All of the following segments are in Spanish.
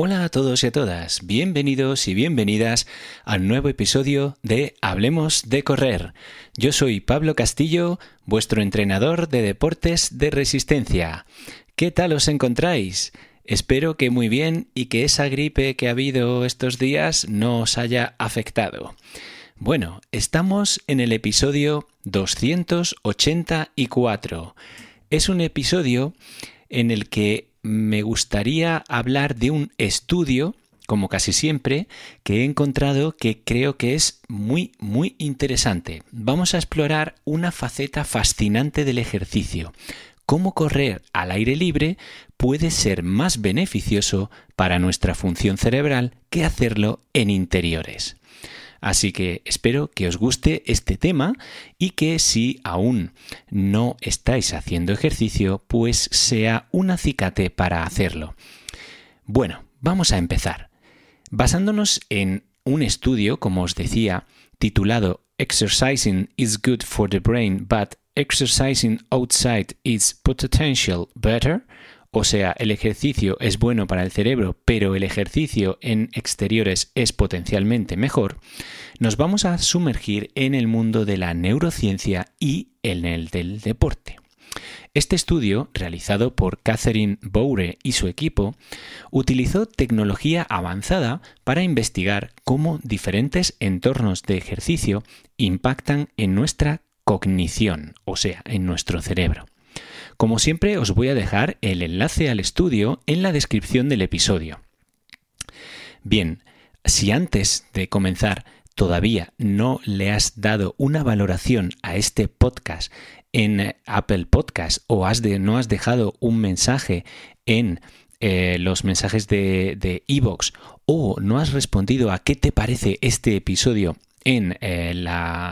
Hola a todos y a todas, bienvenidos y bienvenidas al nuevo episodio de Hablemos de Correr. Yo soy Pablo Castillo, vuestro entrenador de deportes de resistencia. ¿Qué tal os encontráis? Espero que muy bien y que esa gripe que ha habido estos días no os haya afectado. Bueno, estamos en el episodio 284. Es un episodio en el que me gustaría hablar de un estudio, como casi siempre, que he encontrado que creo que es muy, muy interesante. Vamos a explorar una faceta fascinante del ejercicio. Cómo correr al aire libre puede ser más beneficioso para nuestra función cerebral que hacerlo en interiores. Así que espero que os guste este tema y que si aún no estáis haciendo ejercicio, pues sea un acicate para hacerlo. Bueno, vamos a empezar. Basándonos en un estudio, como os decía, titulado Exercising is good for the brain, but exercising outside is potential better, o sea, el ejercicio es bueno para el cerebro, pero el ejercicio en exteriores es potencialmente mejor, nos vamos a sumergir en el mundo de la neurociencia y en el del deporte. Este estudio, realizado por Catherine Boure y su equipo, utilizó tecnología avanzada para investigar cómo diferentes entornos de ejercicio impactan en nuestra cognición, o sea, en nuestro cerebro. Como siempre, os voy a dejar el enlace al estudio en la descripción del episodio. Bien, si antes de comenzar todavía no le has dado una valoración a este podcast en eh, Apple Podcast o has de, no has dejado un mensaje en eh, los mensajes de Evox o no has respondido a qué te parece este episodio en eh,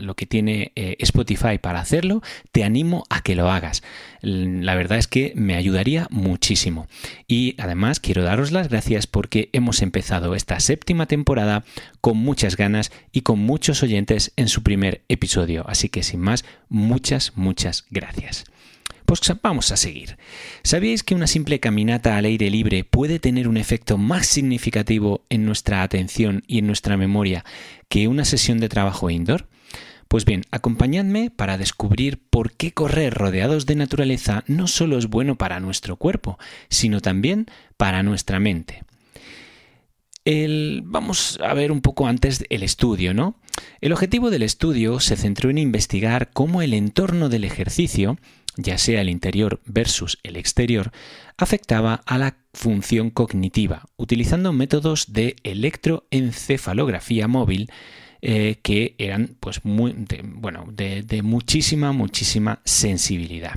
lo que tiene eh, Spotify para hacerlo, te animo a que lo hagas. La verdad es que me ayudaría muchísimo. Y además quiero daros las gracias porque hemos empezado esta séptima temporada con muchas ganas y con muchos oyentes en su primer episodio. Así que sin más, muchas, muchas gracias. Pues, vamos a seguir. ¿Sabíais que una simple caminata al aire libre puede tener un efecto más significativo en nuestra atención y en nuestra memoria que una sesión de trabajo indoor? Pues bien, acompañadme para descubrir por qué correr rodeados de naturaleza no solo es bueno para nuestro cuerpo, sino también para nuestra mente. vamos a ver un poco antes el estudio, ¿no? El objetivo del estudio se centró en investigar cómo el entorno del ejercicio ya sea el interior versus el exterior, afectaba a la función cognitiva, utilizando métodos de electroencefalografía móvil eh, que eran pues, muy, de, bueno, de, muchísima, muchísima sensibilidad.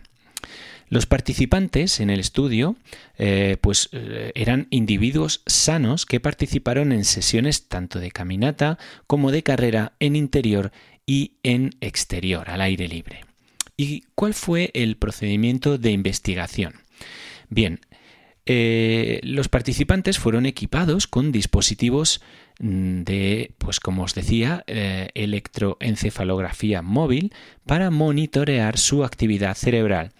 Los participantes en el estudio eh, pues, eh, eran individuos sanos que participaron en sesiones tanto de caminata como de carrera en interior y en exterior, al aire libre. ¿Y cuál fue el procedimiento de investigación? Bien, eh, los participantes fueron equipados con dispositivos mm, de, pues como os decía, eh, electroencefalografía móvil para monitorear su actividad cerebral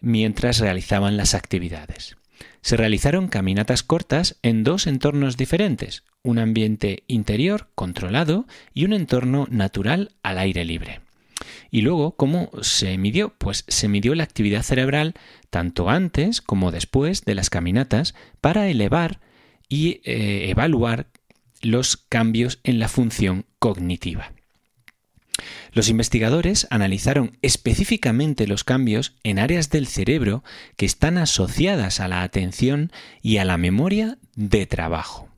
mientras realizaban las actividades. Se realizaron caminatas cortas en dos entornos diferentes, un ambiente interior controlado y un entorno natural al aire libre. Y luego, ¿cómo se midió? Pues se midió la actividad cerebral tanto antes como después de las caminatas para elevar y eh, evaluar los cambios en la función cognitiva. Los investigadores analizaron específicamente los cambios en áreas del cerebro que están asociadas a la atención y a la memoria de trabajo.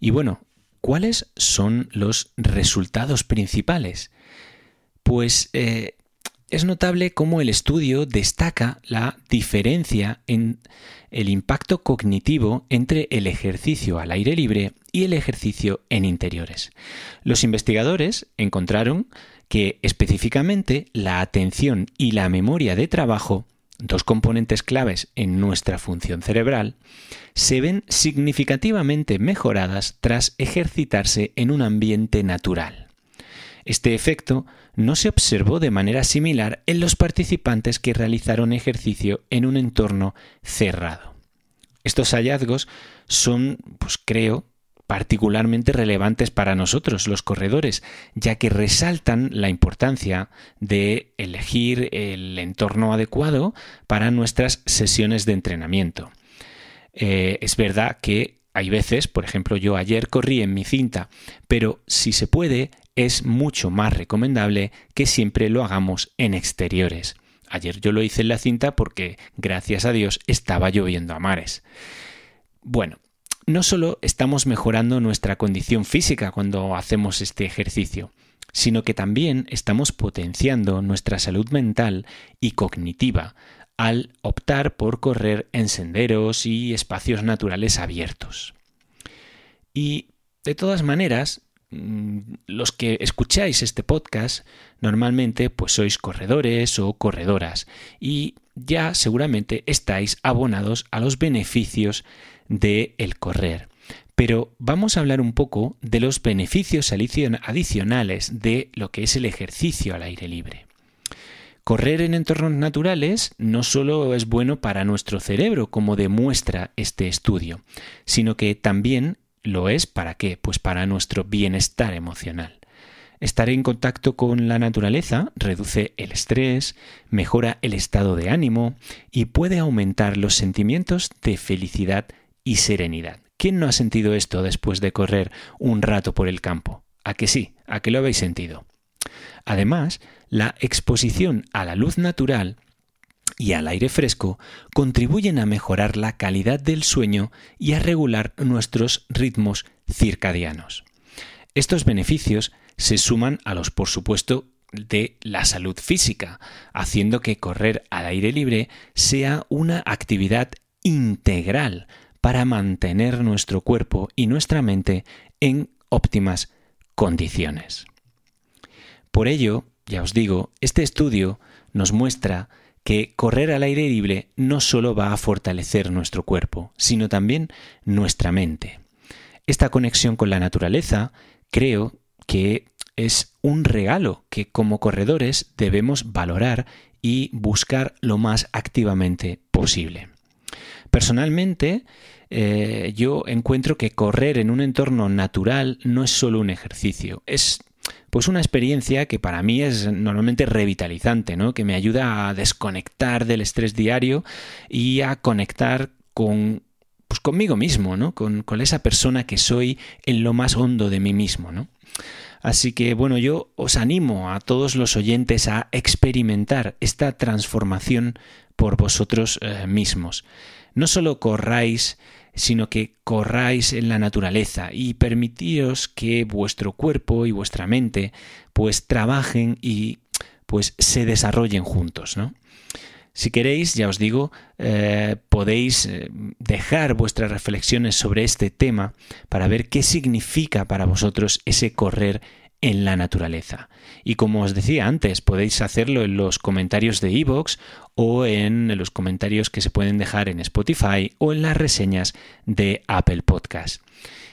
Y bueno, ¿cuáles son los resultados principales? pues eh, es notable cómo el estudio destaca la diferencia en el impacto cognitivo entre el ejercicio al aire libre y el ejercicio en interiores. Los investigadores encontraron que específicamente la atención y la memoria de trabajo, dos componentes claves en nuestra función cerebral, se ven significativamente mejoradas tras ejercitarse en un ambiente natural. Este efecto no se observó de manera similar en los participantes que realizaron ejercicio en un entorno cerrado. Estos hallazgos son, pues creo, particularmente relevantes para nosotros, los corredores, ya que resaltan la importancia de elegir el entorno adecuado para nuestras sesiones de entrenamiento. Eh, es verdad que hay veces, por ejemplo, yo ayer corrí en mi cinta, pero si se puede, es mucho más recomendable que siempre lo hagamos en exteriores. Ayer yo lo hice en la cinta porque, gracias a Dios, estaba lloviendo a mares. Bueno, no solo estamos mejorando nuestra condición física cuando hacemos este ejercicio, sino que también estamos potenciando nuestra salud mental y cognitiva al optar por correr en senderos y espacios naturales abiertos. Y de todas maneras, Mm, los que escucháis este podcast normalmente pues sois corredores o corredoras y ya seguramente estáis abonados a los beneficios de el correr. Pero vamos a hablar un poco de los beneficios adicionales de lo que es el ejercicio al aire libre. Correr en entornos naturales no solo es bueno para nuestro cerebro, como demuestra este estudio, sino que también lo es para qué? Pues para nuestro bienestar emocional. Estar en contacto con la naturaleza reduce el estrés, mejora el estado de ánimo y puede aumentar los sentimientos de felicidad y serenidad. ¿Quién no ha sentido esto después de correr un rato por el campo? ¿A que sí? ¿A que lo habéis sentido? Además, la exposición a la luz natural y al aire fresco contribuyen a mejorar la calidad del sueño y a regular nuestros ritmos circadianos. Estos beneficios se suman a los, por supuesto, de la salud física, haciendo que correr al aire libre sea una actividad integral para mantener nuestro cuerpo y nuestra mente en óptimas condiciones. Por ello, ya os digo, este estudio nos muestra que correr al aire libre no solo va a fortalecer nuestro cuerpo, sino también nuestra mente. Esta conexión con la naturaleza creo que es un regalo que como corredores debemos valorar y buscar lo más activamente posible. Personalmente, eh, yo encuentro que correr en un entorno natural no es solo un ejercicio, es pues una experiencia que para mí es normalmente revitalizante, ¿no? que me ayuda a desconectar del estrés diario y a conectar con pues conmigo mismo, ¿no? Con, con esa persona que soy en lo más hondo de mí mismo, ¿no? Así que bueno, yo os animo a todos los oyentes a experimentar esta transformación por vosotros eh, mismos. No solo corráis sino que corráis en la naturaleza y permitíos que vuestro cuerpo y vuestra mente pues trabajen y pues se desarrollen juntos, ¿no? Si queréis, ya os digo, eh, podéis eh, dejar vuestras reflexiones sobre este tema para ver qué significa para vosotros ese correr en la naturaleza. Y como os decía antes, podéis hacerlo en los comentarios de iVoox o en los comentarios que se pueden dejar en Spotify o en las reseñas de Apple Podcast.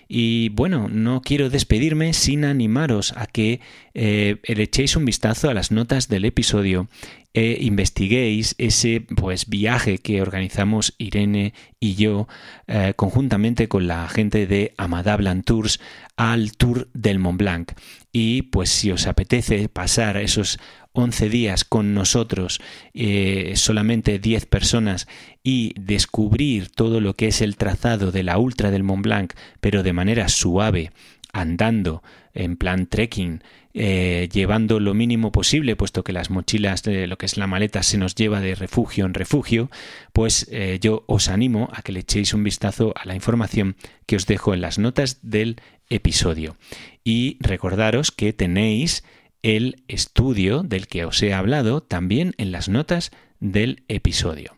Y bueno, no quiero despedirme sin animaros a que eh, le echéis un vistazo a las notas del episodio e investiguéis ese pues, viaje que organizamos Irene y yo eh, conjuntamente con la gente de Amadablan Tours al Tour del Mont Blanc. Y pues si os apetece pasar esos 11 días con nosotros, eh, solamente 10 personas, y descubrir todo lo que es el trazado de la Ultra del Mont Blanc, pero de manera suave, andando, en plan trekking, eh, llevando lo mínimo posible, puesto que las mochilas de lo que es la maleta se nos lleva de refugio en refugio, pues eh, yo os animo a que le echéis un vistazo a la información que os dejo en las notas del episodio. Y recordaros que tenéis el estudio del que os he hablado también en las notas del episodio.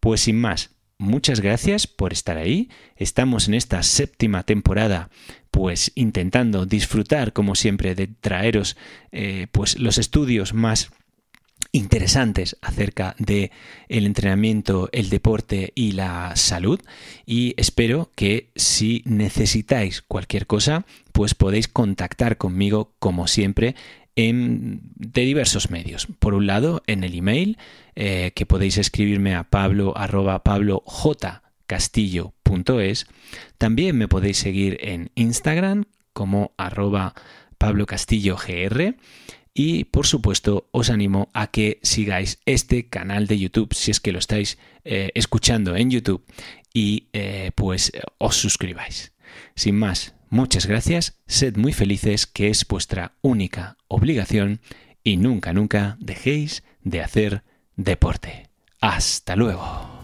Pues sin más, muchas gracias por estar ahí. Estamos en esta séptima temporada pues intentando disfrutar como siempre de traeros eh, pues los estudios más interesantes acerca de el entrenamiento, el deporte y la salud y espero que si necesitáis cualquier cosa, pues podéis contactar conmigo como siempre en, de diversos medios. Por un lado, en el email eh, que podéis escribirme a pablo pablo j, castillo también me podéis seguir en Instagram como arroba pablocastillogr. Y por supuesto os animo a que sigáis este canal de YouTube si es que lo estáis eh, escuchando en YouTube y eh, pues eh, os suscribáis. Sin más, muchas gracias, sed muy felices que es vuestra única obligación y nunca, nunca dejéis de hacer deporte. Hasta luego.